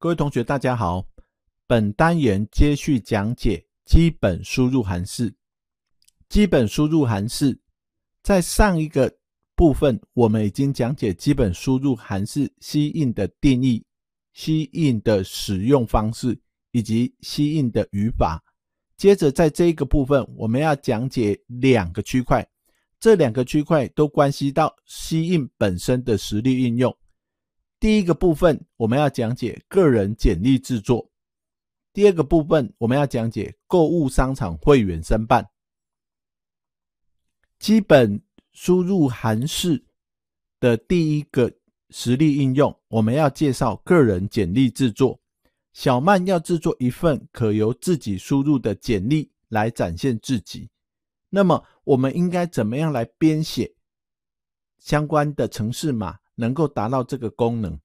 各位同学，大家好。本单元接续讲解基本输入函数。基本输入函数，在上一个部分我们已经讲解基本输入函数 Cin 的定义、Cin 的使用方式以及 Cin 的语法。接着，在这一个部分，我们要讲解两个区块，这两个区块都关系到 Cin 本身的实力应用。第一个部分我们要讲解个人简历制作，第二个部分我们要讲解购物商场会员申办。基本输入韩式的第一个实例应用，我们要介绍个人简历制作。小曼要制作一份可由自己输入的简历来展现自己，那么我们应该怎么样来编写相关的程式码？能够达到这个功能。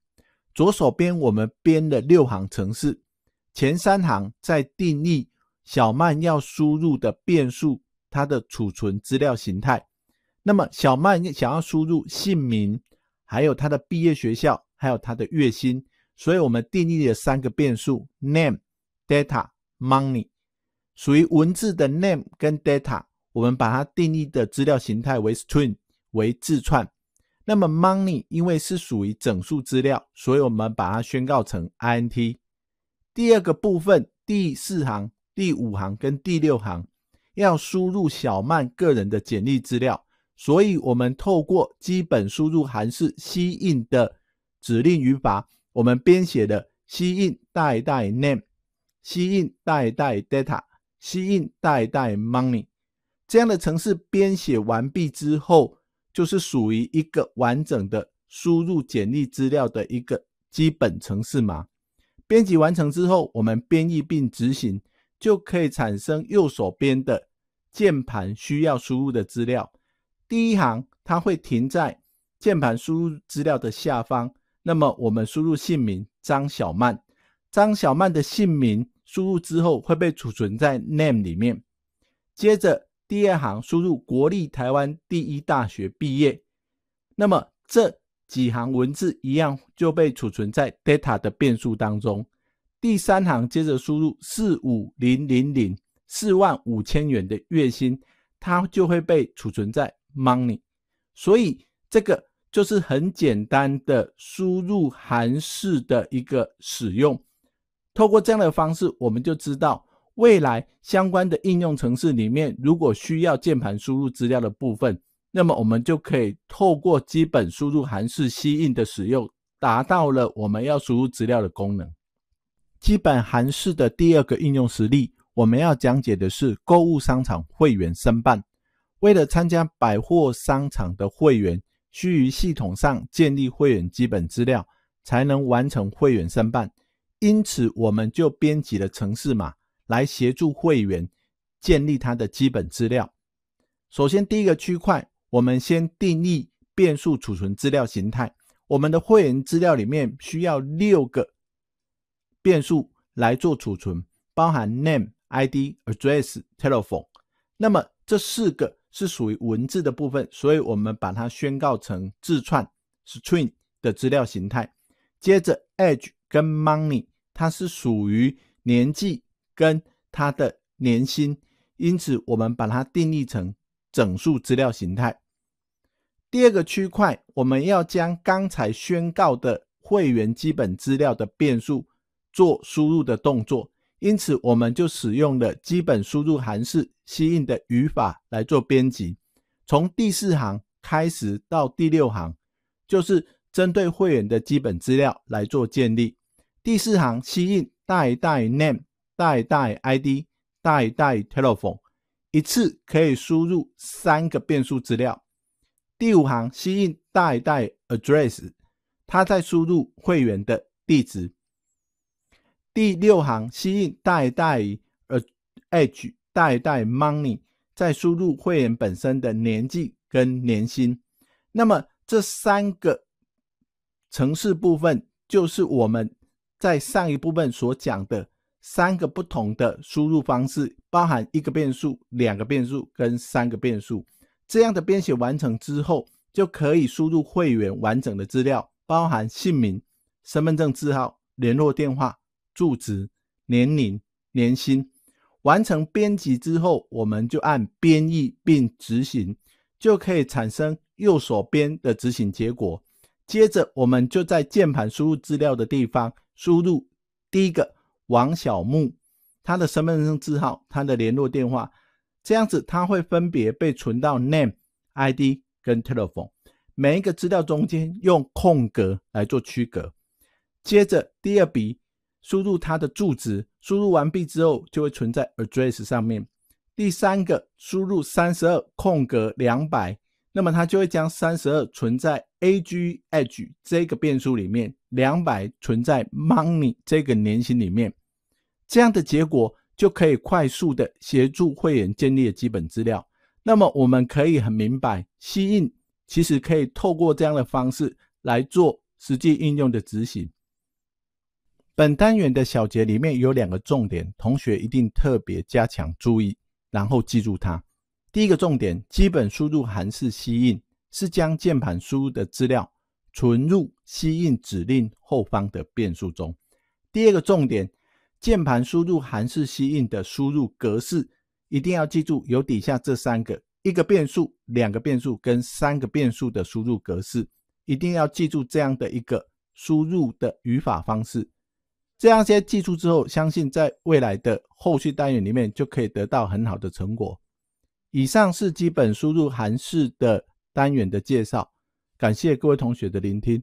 左手边我们编的六行程式，前三行在定义小曼要输入的变数，它的储存资料形态。那么小曼想要输入姓名，还有他的毕业学校，还有他的月薪，所以我们定义了三个变数：name、data、money。属于文字的 name 跟 data，我们把它定义的资料形态为 string，为字串。那么 money 因为是属于整数资料，所以我们把它宣告成 int。第二个部分，第四行、第五行跟第六行要输入小曼个人的简历资料，所以我们透过基本输入函式 cin 的指令语法，我们编写的 cin 代 name，cin 代 data，cin 代 money。这样的程式编写完毕之后。就是属于一个完整的输入简历资料的一个基本程式码。编辑完成之后，我们编译并执行，就可以产生右手边的键盘需要输入的资料。第一行它会停在键盘输入资料的下方。那么我们输入姓名张小曼，张小曼的姓名输入之后会被储存在 name 里面。接着。第二行输入国立台湾第一大学毕业，那么这几行文字一样就被储存在 data 的变数当中。第三行接着输入四五零零零四万五千元的月薪，它就会被储存在 money。所以这个就是很简单的输入函数的一个使用。透过这样的方式，我们就知道。未来相关的应用程式里面，如果需要键盘输入资料的部分，那么我们就可以透过基本输入函式吸印的使用，达到了我们要输入资料的功能。基本函式的第二个应用实例，我们要讲解的是购物商场会员申办。为了参加百货商场的会员，需于系统上建立会员基本资料，才能完成会员申办。因此，我们就编辑了程式码。来协助会员建立他的基本资料。首先，第一个区块，我们先定义变数储存资料形态。我们的会员资料里面需要六个变数来做储存，包含 name、id、address、telephone。那么这四个是属于文字的部分，所以我们把它宣告成字串 （string） 的资料形态。接着 age 跟 money，它是属于年纪。跟他的年薪，因此我们把它定义成整数资料形态。第二个区块，我们要将刚才宣告的会员基本资料的变数做输入的动作，因此我们就使用了基本输入函式吸印的语法来做编辑。从第四行开始到第六行，就是针对会员的基本资料来做建立。第四行吸印大于大于 name。代代 ID，代代 Telephone，一次可以输入三个变数资料。第五行吸引代代 Address，他在输入会员的地址。第六行吸引代代 Age，代代 Money，在输入会员本身的年纪跟年薪。那么这三个城市部分，就是我们在上一部分所讲的。三个不同的输入方式，包含一个变数、两个变数跟三个变数。这样的编写完成之后，就可以输入会员完整的资料，包含姓名、身份证字号、联络电话、住址、年龄、年薪。完成编辑之后，我们就按编译并执行，就可以产生右手边的执行结果。接着，我们就在键盘输入资料的地方输入第一个。王小木，他的身份证字号、他的联络电话，这样子他会分别被存到 name、id 跟 telephone，每一个资料中间用空格来做区隔。接着第二笔输入他的住址，输入完毕之后就会存在 address 上面。第三个输入三十二空格两百。那么它就会将三十二存在 age 这个变数里面，两百存在 money 这个年薪里面，这样的结果就可以快速的协助会员建立基本资料。那么我们可以很明白，吸印其实可以透过这样的方式来做实际应用的执行。本单元的小结里面有两个重点，同学一定特别加强注意，然后记住它。第一个重点，基本输入函式吸印是将键盘输入的资料存入吸印指令后方的变数中。第二个重点，键盘输入函式吸印的输入格式一定要记住有底下这三个：一个变数、两个变数跟三个变数的输入格式，一定要记住这样的一个输入的语法方式。这样先记住之后，相信在未来的后续单元里面就可以得到很好的成果。以上是基本输入函式的单元的介绍，感谢各位同学的聆听。